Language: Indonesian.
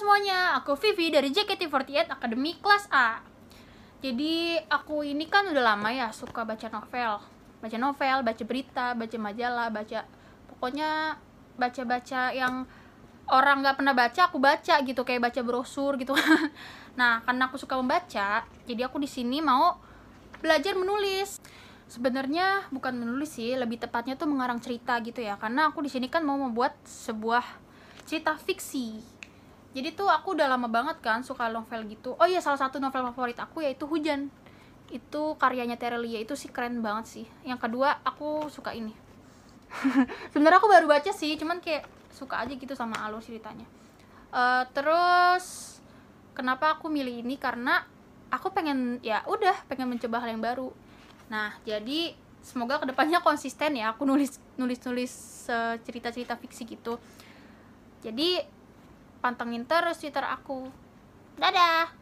semuanya, aku Vivi dari JKT48 Akademi kelas A Jadi aku ini kan udah lama ya suka baca novel Baca novel, baca berita, baca majalah, baca Pokoknya baca-baca yang orang gak pernah baca aku baca gitu kayak baca brosur gitu nah karena aku suka membaca jadi aku di sini mau belajar menulis sebenarnya bukan menulis sih lebih tepatnya tuh mengarang cerita gitu ya karena aku di sini kan mau membuat sebuah cerita fiksi jadi tuh aku udah lama banget kan suka novel gitu oh iya salah satu novel favorit aku yaitu hujan itu karyanya Terelia itu sih keren banget sih yang kedua aku suka ini sebenarnya aku baru baca sih cuman kayak suka aja gitu sama alur ceritanya uh, terus kenapa aku milih ini karena aku pengen ya udah pengen mencoba hal yang baru nah jadi semoga kedepannya konsisten ya aku nulis nulis nulis uh, eh, cerita cerita fiksi gitu jadi pantengin terus Twitter aku. Dadah.